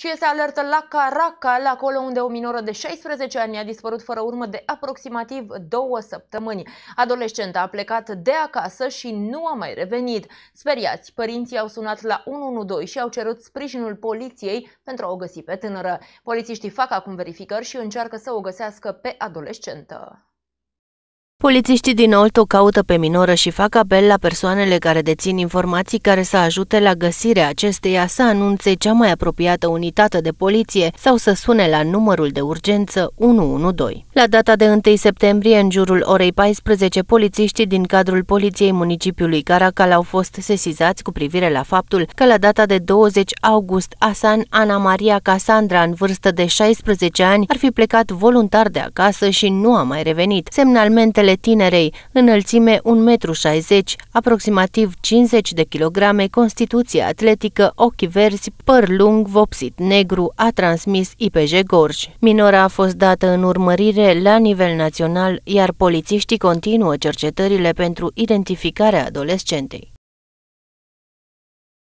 Și este alertă la Caracal, acolo unde o minoră de 16 ani a dispărut fără urmă de aproximativ două săptămâni. Adolescenta a plecat de acasă și nu a mai revenit. Speriați, părinții au sunat la 112 și au cerut sprijinul poliției pentru a o găsi pe tânără. Polițiștii fac acum verificări și încearcă să o găsească pe adolescentă. Polițiștii din Olto caută pe minoră și fac apel la persoanele care dețin informații care să ajute la găsirea acesteia să anunțe cea mai apropiată unitate de poliție sau să sune la numărul de urgență 112. La data de 1 septembrie, în jurul orei 14, polițiștii din cadrul Poliției Municipiului Caracal au fost sesizați cu privire la faptul că la data de 20 august, Asan Ana Maria Casandra, în vârstă de 16 ani, ar fi plecat voluntar de acasă și nu a mai revenit. Semnalmentele ale tinerei, înălțime 1,60 m, aproximativ 50 de kilograme, constituție atletică, ochi verzi, păr lung, vopsit negru, a transmis IPJ Gorj. Minora a fost dată în urmărire la nivel național, iar polițiștii continuă cercetările pentru identificarea adolescentei.